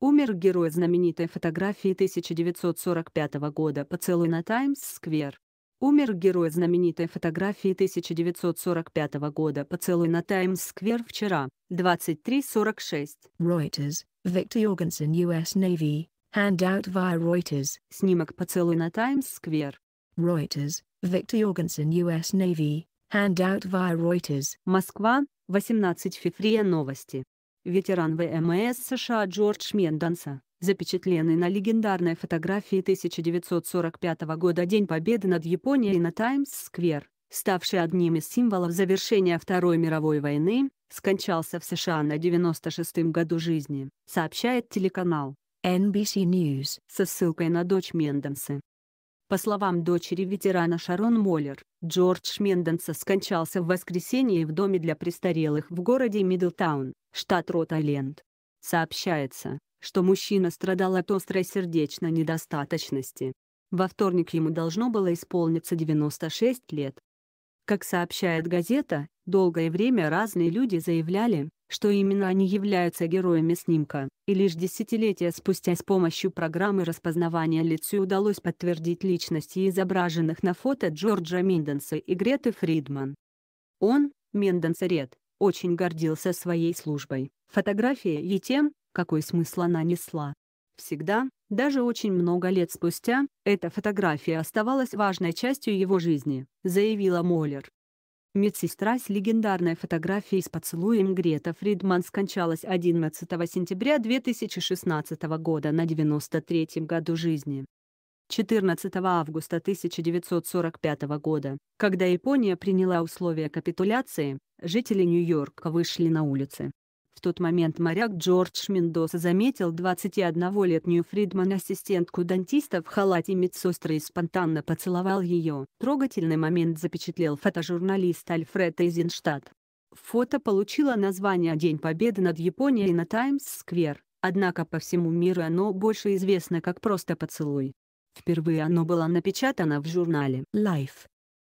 Умер герой знаменитой фотографии 1945 года «Поцелуй на Таймс-сквер». Умер герой знаменитой фотографии 1945 года «Поцелуй на Таймс-сквер» вчера, 23.46. Reuters, Victor Jorgensen US Navy, handout via Reuters. Снимок «Поцелуй на Таймс-сквер». Reuters, Victor Jorgensen US Navy, handout via Reuters. Москва, 18 февраля новости ветеран ВМС США Джордж Менданса, запечатленный на легендарной фотографии 1945 года День Победы над Японией на Таймс-сквер, ставший одним из символов завершения Второй мировой войны, скончался в США на 96-м году жизни, сообщает телеканал NBC News со ссылкой на дочь Мендонсы. По словам дочери ветерана Шарон Моллер, Джордж Менденса скончался в воскресенье в доме для престарелых в городе Мидлтаун, штат Рот-Айленд. Сообщается, что мужчина страдал от острой сердечной недостаточности. Во вторник ему должно было исполниться 96 лет. Как сообщает газета, долгое время разные люди заявляли, что именно они являются героями снимка, и лишь десятилетия спустя с помощью программы распознавания лиц удалось подтвердить личности изображенных на фото Джорджа Менденса и Греты Фридман. Он, Менденс Ред, очень гордился своей службой, фотографией и тем, какой смысл она несла. Всегда, даже очень много лет спустя, эта фотография оставалась важной частью его жизни, заявила Моллер. Медсестра с легендарной фотографией с поцелуем Грета Фридман скончалась 11 сентября 2016 года на 93-м году жизни. 14 августа 1945 года, когда Япония приняла условия капитуляции, жители Нью-Йорка вышли на улицы. В тот момент моряк Джордж Мендоса заметил 21-летнюю Фридман-ассистентку дантиста в халате медсестры и спонтанно поцеловал ее. Трогательный момент запечатлел фотожурналист Альфред Эйзенштадт. Фото получило название «День Победы над Японией на Таймс-сквер», однако по всему миру оно больше известно как просто «Поцелуй». Впервые оно было напечатано в журнале Life